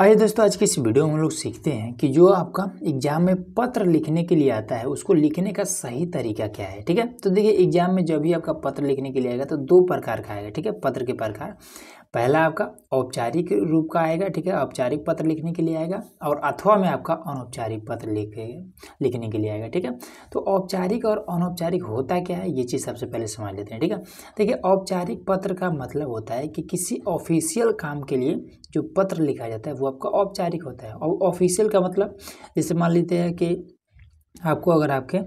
आइए दोस्तों आज की इस वीडियो में हम लोग सीखते हैं कि जो आपका एग्जाम में पत्र लिखने के लिए आता है उसको लिखने का सही तरीका क्या है ठीक है तो देखिए एग्जाम में जब भी आपका पत्र लिखने के लिए आएगा तो दो प्रकार का आएगा ठीक है पत्र के प्रकार पहला आपका औपचारिक रूप का आएगा ठीक है औपचारिक पत्र लिखने के लिए आएगा और अथवा में आपका अनौपचारिक पत्र लिखे लिखने के लिए आएगा ठीक है तो औपचारिक और अनौपचारिक होता क्या है ये चीज़ सबसे पहले समझ लेते हैं ठीक है देखिए औपचारिक पत्र का मतलब होता है कि किसी ऑफिशियल काम के लिए जो पत्र लिखा जाता है वो आपका औपचारिक होता है और ऑफिशियल का मतलब जैसे मान लेते हैं कि आपको अगर आपके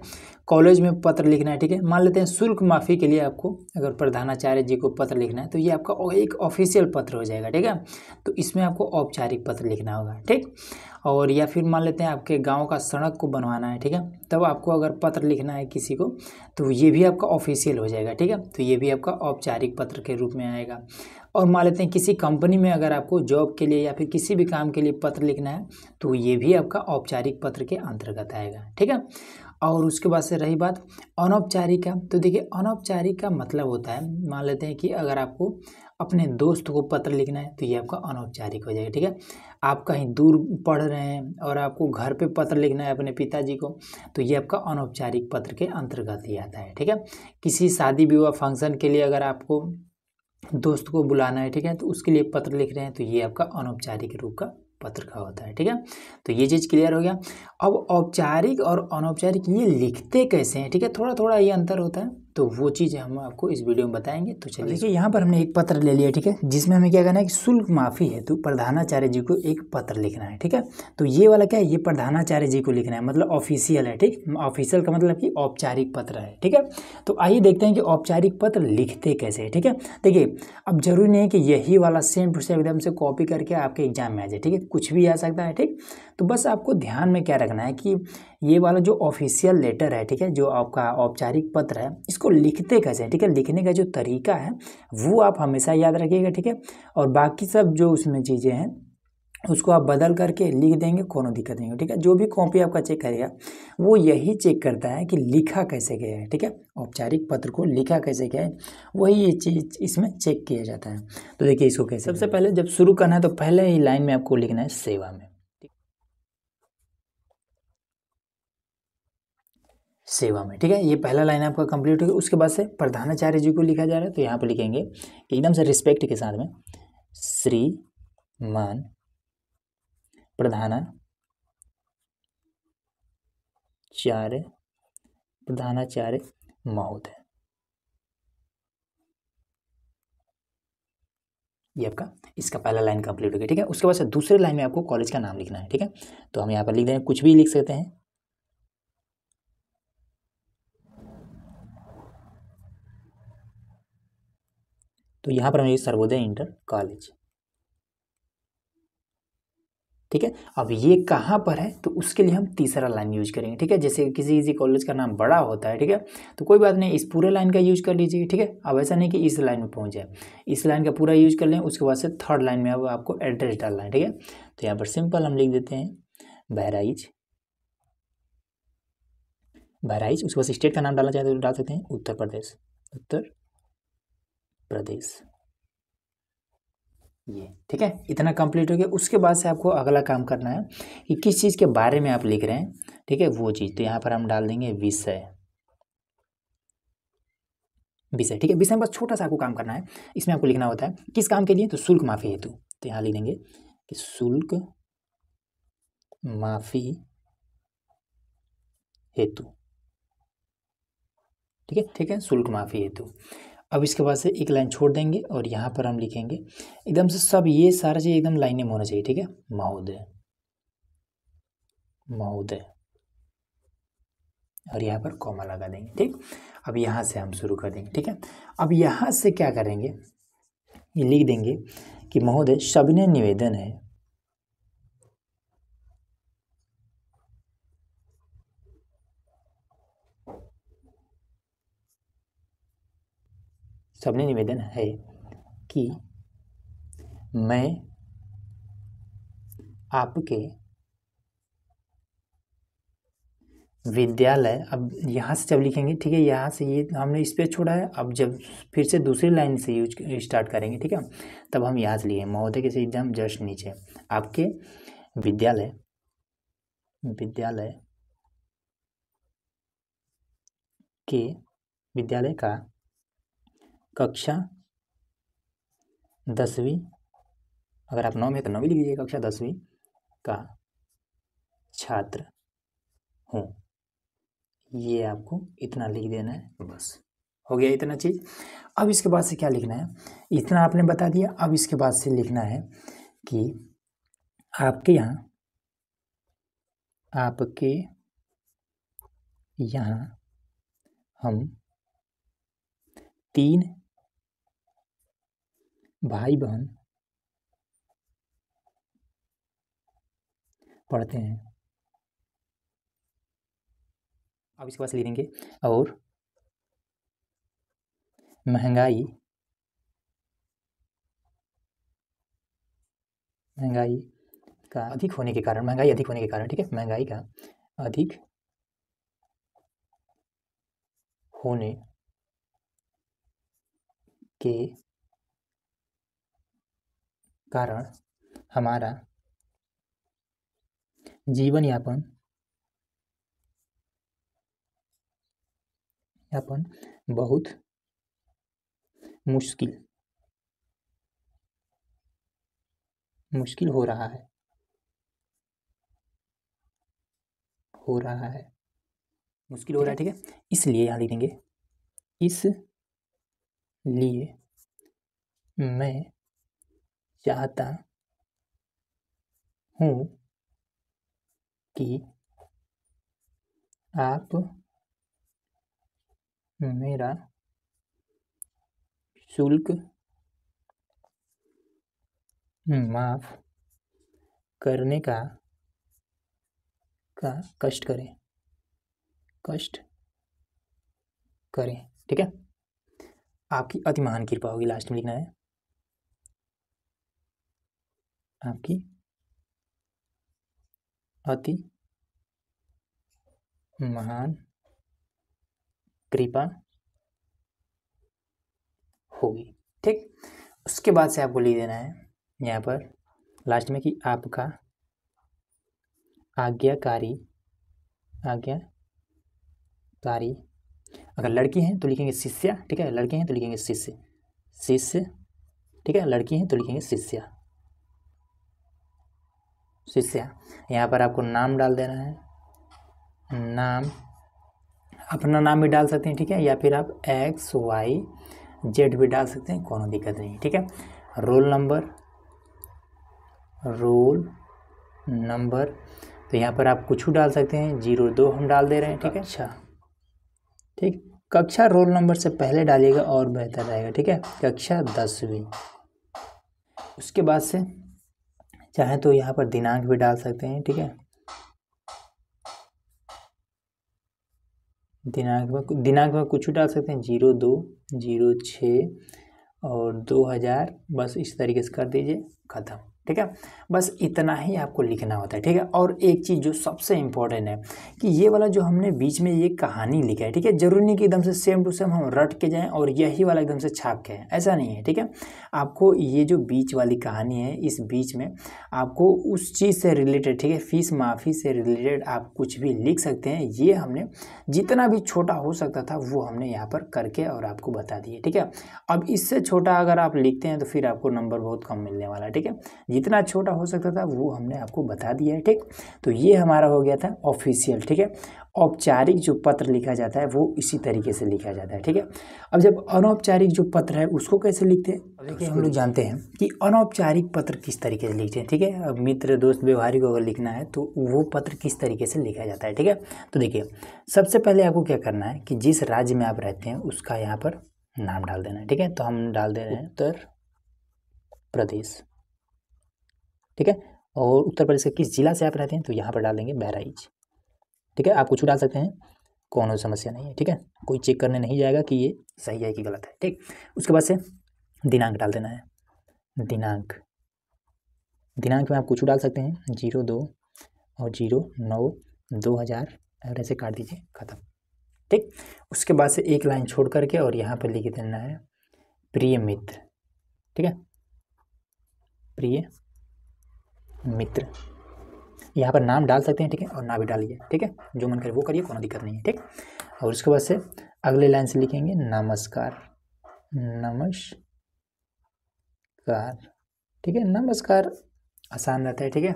कॉलेज में पत्र लिखना है ठीक है मान लेते हैं शुल्क माफ़ी के लिए आपको अगर प्रधानाचार्य जी को पत्र लिखना है तो ये आपका एक ऑफिशियल पत्र हो जाएगा ठीक है तो इसमें आपको औपचारिक पत्र लिखना होगा ठीक और या फिर मान लेते हैं आपके गांव का सड़क को बनवाना है ठीक है तब आपको अगर पत्र लिखना है किसी को तो ये भी आपका ऑफिशियल हो जाएगा ठीक है तो ये भी आपका औपचारिक पत्र के रूप में आएगा और मान लेते हैं किसी कंपनी में अगर आपको जॉब के लिए या फिर किसी भी काम के लिए पत्र लिखना है तो ये भी आपका औपचारिक पत्र के अंतर्गत आएगा ठीक है और उसके बाद से रही बात अनौपचारिक का तो देखिए अनौपचारिक का मतलब होता है मान लेते हैं कि अगर आपको अपने दोस्त को पत्र लिखना है तो ये आपका अनौपचारिक हो जाएगा ठीक है आप कहीं दूर पढ़ रहे हैं और आपको घर पे पत्र लिखना है अपने पिताजी को तो ये आपका अनौपचारिक पत्र के अंतर्गत ही आता है ठीक है किसी शादी विवाह फंक्शन के लिए अगर आपको दोस्त को बुलाना है ठीक है तो उसके लिए पत्र लिख रहे हैं तो ये आपका अनौपचारिक रूप का पत्र का होता है ठीक है तो ये चीज़ क्लियर हो गया अब औपचारिक और अनौपचारिक ये लिखते कैसे हैं ठीक है थोड़ा थोड़ा ये अंतर होता है तो वो चीज़ें हम आपको इस वीडियो में बताएंगे तो चलिए देखिए यहाँ पर हमने एक पत्र ले लिया ठीक है जिसमें हमें क्या करना है कि शुल्क माफ़ी हेतु प्रधानाचार्य जी को एक पत्र लिखना है ठीक है तो ये वाला क्या है ये प्रधानाचार्य जी को लिखना है मतलब ऑफिशियल है ठीक ऑफिशियल का मतलब कि औपचारिक पत्र है ठीक है तो आइए देखते हैं कि औपचारिक पत्र लिखते कैसे है ठीक है देखिए अब जरूरी नहीं है कि यही वाला सेम टू सेम एकदम से कॉपी करके आपके एग्जाम में आ जाए ठीक है कुछ भी आ सकता है ठीक तो बस आपको ध्यान में क्या रखना है कि ये वाला जो ऑफिशियल लेटर है ठीक है जो आपका औपचारिक पत्र है इसको लिखते कैसे ठीक है लिखने का जो तरीका है वो आप हमेशा याद रखिएगा ठीक है और बाकी सब जो उसमें चीज़ें हैं उसको आप बदल करके लिख देंगे कोनो दिक्कत नहीं हो ठीक है जो भी कॉपी आपका चेक करेगा वो यही चेक करता है कि लिखा कैसे गया है ठीक है औपचारिक पत्र को लिखा कैसे गया है वही ये चीज़ इसमें चेक किया जाता है तो देखिए इसको कैसे सबसे पहले जब शुरू करना है तो पहले ही लाइन में आपको लिखना है सेवा में सेवा में ठीक है ये पहला लाइन आपका कंप्लीट हो गया उसके बाद से प्रधानाचार्य जी को लिखा जा रहा है तो यहाँ पर लिखेंगे एकदम से रिस्पेक्ट के साथ में श्री मान प्रधानाचार्य प्रधानाचार्य महोदय ये आपका इसका पहला लाइन कंप्लीट हो गया ठीक है उसके बाद से दूसरे लाइन में आपको कॉलेज का नाम लिखना है ठीक है तो हम यहाँ पर लिख दे रहे हैं कुछ भी लिख सकते हैं तो यहाँ पर हमें सर्वोदय इंटर कॉलेज ठीक है अब ये कहाँ पर है तो उसके लिए हम तीसरा लाइन यूज करेंगे ठीक है जैसे किसी किसी कॉलेज का नाम बड़ा होता है ठीक है तो कोई बात नहीं इस पूरे लाइन का यूज कर लीजिए ठीक है अब ऐसा नहीं कि इस लाइन में पहुँच जाए इस लाइन का पूरा यूज कर लें उसके बाद से थर्ड लाइन में अब आपको एड्रेस डालना है ठीक है तो यहाँ पर सिंपल हम लिख देते हैं बहराइच बहराइच उसके बाद स्टेट का नाम डालना चाहते तो डाल सकते हैं उत्तर प्रदेश उत्तर प्रदेश ये ठीक है इतना कंप्लीट हो गया उसके बाद से आपको अगला काम करना है कि किस चीज़ के बारे में आप लिख रहे हैं ठीक है वो चीज़ तो यहाँ पर हम डाल देंगे विषय विषय ठीक है विषय में बस छोटा सा आपको काम करना है इसमें आपको लिखना होता है किस काम के लिए तो शुल्क माफ़ी हेतु तो यहाँ लिख देंगे कि शुल्क माफ़ी हेतु ठीक है ठीक है शुल्क माफ़ी हेतु अब इसके बाद से एक लाइन छोड़ देंगे और यहाँ पर हम लिखेंगे एकदम से सब ये सारा चीज़ एकदम लाइन में होना चाहिए ठीक है महोदय महोदय और यहाँ पर कॉमा लगा देंगे ठीक अब यहाँ से हम शुरू कर देंगे ठीक है अब यहाँ से क्या करेंगे ये लिख देंगे कि महोदय सबने निवेदन है सबने निवेदन है कि मैं आपके विद्यालय अब यहाँ से जब लिखेंगे ठीक है यहाँ से ये हमने स्पेस छोड़ा है अब जब फिर से दूसरी लाइन से यूज स्टार्ट करेंगे ठीक है तब हम यहाँ से लिए महोदय के से एग्जाम जस्ट नीचे आपके विद्यालय विद्यालय के विद्यालय का कक्षा दसवीं अगर आप नौ में तो नौवीं लिख लीजिए कक्षा दसवीं का छात्र हूँ ये आपको इतना लिख देना है बस हो गया इतना चीज़ अब इसके बाद से क्या लिखना है इतना आपने बता दिया अब इसके बाद से लिखना है कि आपके यहाँ आपके यहाँ हम तीन भाई बहन पढ़ते हैं अब इसके पास ले और महंगाई महंगाई का अधिक होने के कारण महंगाई अधिक होने के कारण ठीक है महंगाई का अधिक होने के कारण हमारा जीवन यापन यापन बहुत मुश्किल मुश्किल हो रहा है हो रहा है मुश्किल हो रहा है ठीक है इसलिए यहाँ लिखेंगे इस लिए मैं चाहता हूँ कि आप मेरा शुल्क माफ करने का का कष्ट करें कष्ट करें ठीक है आपकी अतिमान कृपा होगी लास्ट में लिखना है आपकी अति महान कृपा होगी ठीक उसके बाद से आपको ले देना है यहाँ पर लास्ट में कि आपका आज्ञाकारी आज्ञाकारी अगर लड़की हैं तो लिखेंगे शिष्या ठीक है लड़के हैं तो लिखेंगे शिष्य शिष्य ठीक है लड़की हैं तो लिखेंगे शिष्या शिष्य यहाँ पर आपको नाम डाल देना है नाम अपना नाम भी डाल सकते हैं ठीक है या फिर आप एक्स वाई जेड भी डाल सकते हैं कोई दिक्कत नहीं ठीक है रोल नंबर रोल नंबर तो यहाँ पर आप कुछ डाल सकते हैं जीरो दो हम डाल दे रहे हैं ठीक है अच्छा ठीक कक्षा रोल नंबर से पहले डालिएगा और बेहतर रहेगा ठीक है कक्षा दसवीं उसके बाद से चाहे तो यहाँ पर दिनांक भी डाल सकते हैं ठीक है दिनांक में दिनांक में कुछ भी डाल सकते हैं जीरो दो जीरो छः और दो हज़ार बस इस तरीके से कर दीजिए ख़त्म ठीक है बस इतना ही आपको लिखना होता है ठीक है और एक चीज़ जो सबसे इम्पोर्टेंट है कि ये वाला जो हमने बीच में ये कहानी लिखा है ठीक है जरूरी नहीं कि एकदम से सेम टू सेम हम रट के जाएं और यही वाला एकदम से छाप के ऐसा नहीं है ठीक है आपको ये जो बीच वाली कहानी है इस बीच में आपको उस चीज़ से रिलेटेड ठीक है फीस माफ़ी से रिलेटेड आप कुछ भी लिख सकते हैं ये हमने जितना भी छोटा हो सकता था वो हमने यहाँ पर करके और आपको बता दिए ठीक है अब इससे छोटा अगर आप लिखते हैं तो फिर आपको नंबर बहुत कम मिलने वाला है ठीक है इतना छोटा हो सकता था वो हमने आपको बता दिया है ठीक तो ये हमारा हो गया था ऑफिशियल ठीक है औपचारिक जो पत्र लिखा जाता है वो इसी तरीके से लिखा जाता है ठीक है अब जब अनौपचारिक जो पत्र है उसको कैसे लिखते हैं तो देखिए हम लोग जानते हैं कि अनौपचारिक पत्र किस तरीके से लिखते हैं ठीक है अब मित्र दोस्त व्यवहारिक अगर लिखना है तो वो पत्र किस तरीके से लिखा जाता है ठीक है तो देखिए सबसे पहले आपको क्या करना है कि जिस राज्य में आप रहते हैं उसका यहाँ पर नाम डाल देना है ठीक है तो हम डाल दे रहे हैं उत्तर प्रदेश ठीक है और उत्तर प्रदेश के किस ज़िला से आप रहते हैं तो यहाँ पर डाल देंगे बहराइच ठीक है आप कुछ डाल सकते हैं कौन समस्या नहीं है ठीक है कोई चेक करने नहीं जाएगा कि ये सही है कि गलत है ठीक उसके बाद से दिनांक डाल देना है दिनांक दिनांक में आप कुछ डाल सकते हैं जीरो दो और जीरो नौ दो हज़ार और ऐसे काट दीजिए ख़त्म ठीक उसके बाद से एक लाइन छोड़ करके और यहाँ पर लिख देना है प्रिय मित्र ठीक है प्रिय मित्र यहाँ पर नाम डाल सकते हैं ठीक है और ना भी डालिए ठीक है जो मन करे वो करिए कोई दिक्कत नहीं है ठीक और उसके बाद से अगले लाइन से लिखेंगे नमस्कार नमस्कार ठीक है नमस्कार आसान रहता है ठीक है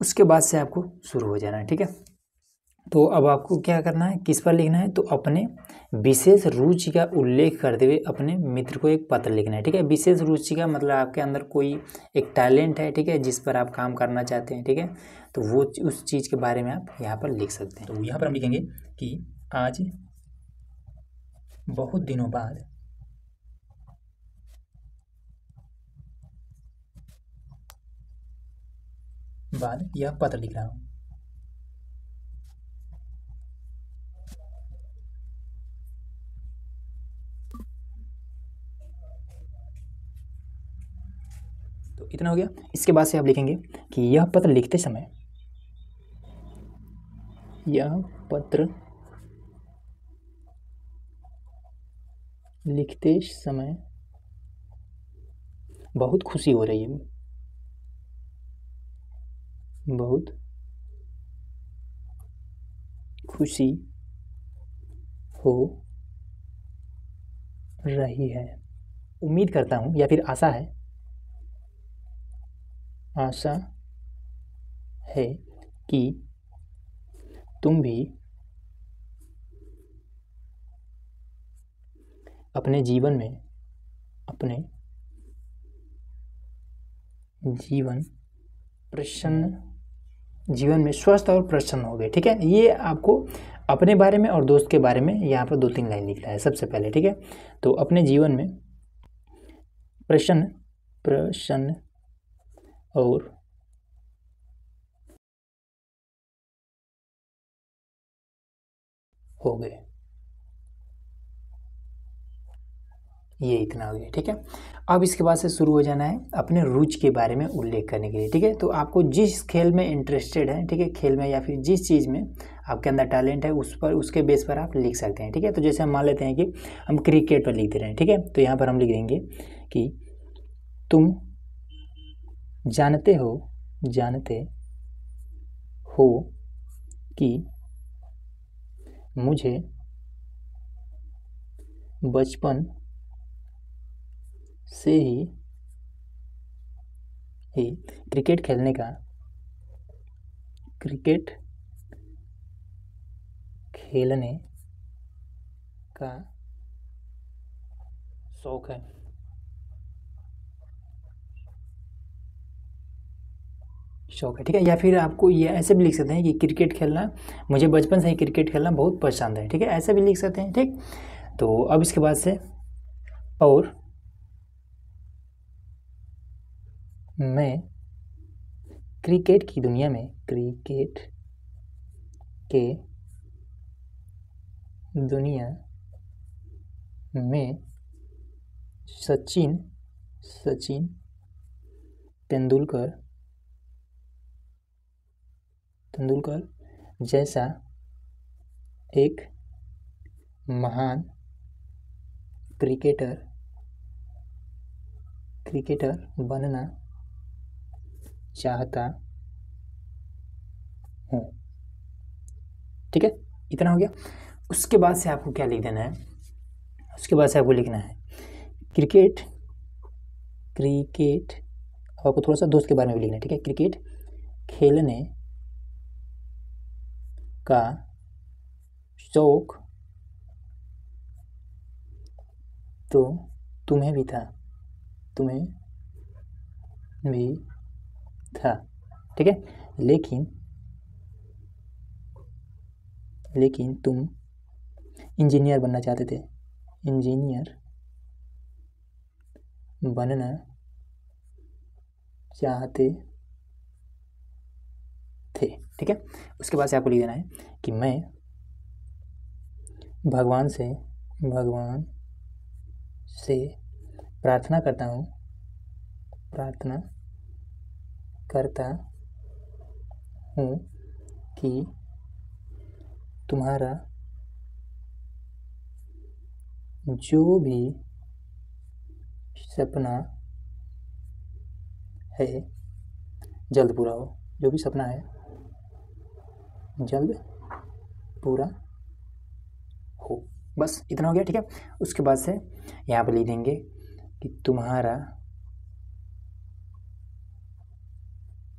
उसके बाद से आपको शुरू हो जाना है ठीक है तो अब आपको क्या करना है किस पर लिखना है तो अपने विशेष रुचि का उल्लेख करते हुए अपने मित्र को एक पत्र लिखना है ठीक है विशेष रुचि का मतलब आपके अंदर कोई एक टैलेंट है ठीक है जिस पर आप काम करना चाहते हैं ठीक है तो वो उस चीज़ के बारे में आप यहाँ पर लिख सकते हैं तो यहाँ पर हम लिखेंगे कि आज बहुत दिनों बाद बाद यह पत्र लिख रहा हूँ तो इतना हो गया इसके बाद से आप लिखेंगे कि यह पत्र लिखते समय यह पत्र लिखते समय बहुत खुशी हो रही है बहुत खुशी हो रही है उम्मीद करता हूँ या फिर आशा है आशा है कि तुम भी अपने जीवन में अपने जीवन प्रसन्न जीवन में स्वस्थ और प्रसन्न हो गए ठीक है ये आपको अपने बारे में और दोस्त के बारे में यहाँ पर दो तीन लाइन लिख रहा है सबसे पहले ठीक है तो अपने जीवन में प्रसन्न प्रसन्न और हो गए ये इतना हो गया ठीक है अब इसके बाद से शुरू हो जाना है अपने रुचि के बारे में उल्लेख करने के लिए ठीक है तो आपको जिस खेल में इंटरेस्टेड है ठीक है खेल में या फिर जिस चीज़ में आपके अंदर टैलेंट है उस पर उसके बेस पर आप लिख सकते हैं ठीक है तो जैसे हम मान लेते हैं कि हम क्रिकेट पर लिख दे रहे हैं ठीक है तो यहाँ पर हम लिख देंगे कि तुम जानते हो जानते हो कि मुझे बचपन से ही ही क्रिकेट खेलने का क्रिकेट खेलने का शौक है शौक है ठीक है या फिर आपको ये ऐसे भी लिख सकते हैं कि क्रिकेट खेलना मुझे बचपन से ही क्रिकेट खेलना बहुत पसंद है ठीक है ऐसे भी लिख सकते हैं ठीक तो अब इसके बाद से और मैं क्रिकेट की दुनिया में क्रिकेट के दुनिया में सचिन सचिन तेंदुलकर तेंदुलकर जैसा एक महान क्रिकेटर क्रिकेटर बनना चाहता हूँ ठीक है इतना हो गया उसके बाद से आपको क्या लिख देना है उसके बाद से आपको लिखना है क्रिकेट क्रिकेट आपको थोड़ा सा दोस्त के बारे में भी लिखना है ठीक है क्रिकेट खेलने का शौक तो तुम्हें भी था तुम्हें भी था ठीक है लेकिन लेकिन तुम इंजीनियर बनना चाहते थे इंजीनियर बनना चाहते थे ठीक है उसके बाद से आपको लिख देना है कि मैं भगवान से भगवान से प्रार्थना करता हूँ प्रार्थना करता हूँ कि तुम्हारा जो भी सपना है जल्द पूरा हो जो भी सपना है जल्द पूरा हो बस इतना हो गया ठीक है उसके बाद से यहाँ पर लिख देंगे कि तुम्हारा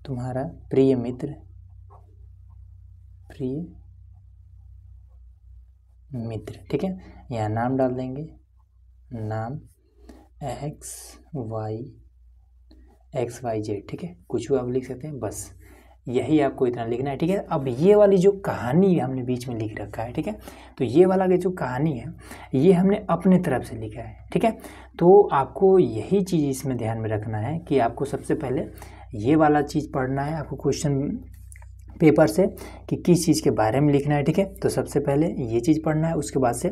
तुम्हारा प्रिय मित्र प्रिय मित्र ठीक है यहाँ नाम डाल देंगे नाम X Y X Y Z ठीक है कुछ भी आप लिख सकते हैं बस यही आपको इतना लिखना है ठीक है अब ये वाली जो कहानी हमने बीच में लिख रखा है ठीक है तो ये वाला जो कहानी है ये हमने अपने तरफ से लिखा है ठीक है तो आपको यही चीज़ इसमें ध्यान में रखना है कि आपको सबसे पहले ये वाला चीज़ पढ़ना है आपको क्वेश्चन पेपर से कि किस चीज़ के बारे में लिखना है ठीक है तो सबसे पहले ये चीज़ पढ़ना है उसके बाद से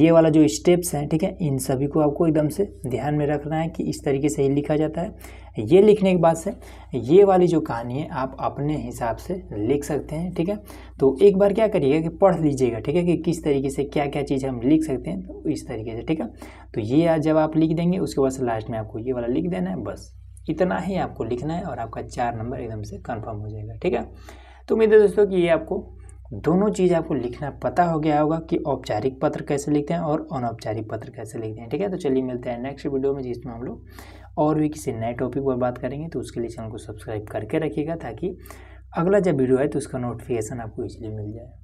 ये वाला जो स्टेप्स हैं ठीक है इन सभी को आपको एकदम से ध्यान में रखना है कि इस तरीके से ही लिखा जाता है ये लिखने के बाद से ये वाली जो कहानी है आप अपने हिसाब से लिख सकते हैं ठीक है तो एक बार क्या करिएगा कि पढ़ लीजिएगा ठीक है कि किस तरीके से क्या क्या चीज़ हम लिख सकते हैं तो इस तरीके से ठीक है तो ये जब आप लिख देंगे उसके बाद लास्ट में आपको ये वाला लिख देना है बस इतना ही आपको लिखना है और आपका चार नंबर एकदम से कन्फर्म हो जाएगा ठीक है तो उम्मीद है दोस्तों कि ये आपको दोनों चीज़ आपको लिखना पता हो गया होगा कि औपचारिक पत्र कैसे लिखते हैं और अनौपचारिक पत्र कैसे लिखते हैं ठीक है तो चलिए मिलते हैं नेक्स्ट वीडियो में जिसमें हम लोग और भी किसी नए टॉपिक पर बात करेंगे तो उसके लिए चैनल को सब्सक्राइब करके रखिएगा ताकि अगला जब वीडियो आए तो उसका नोटिफिकेशन आपको इजीली मिल जाए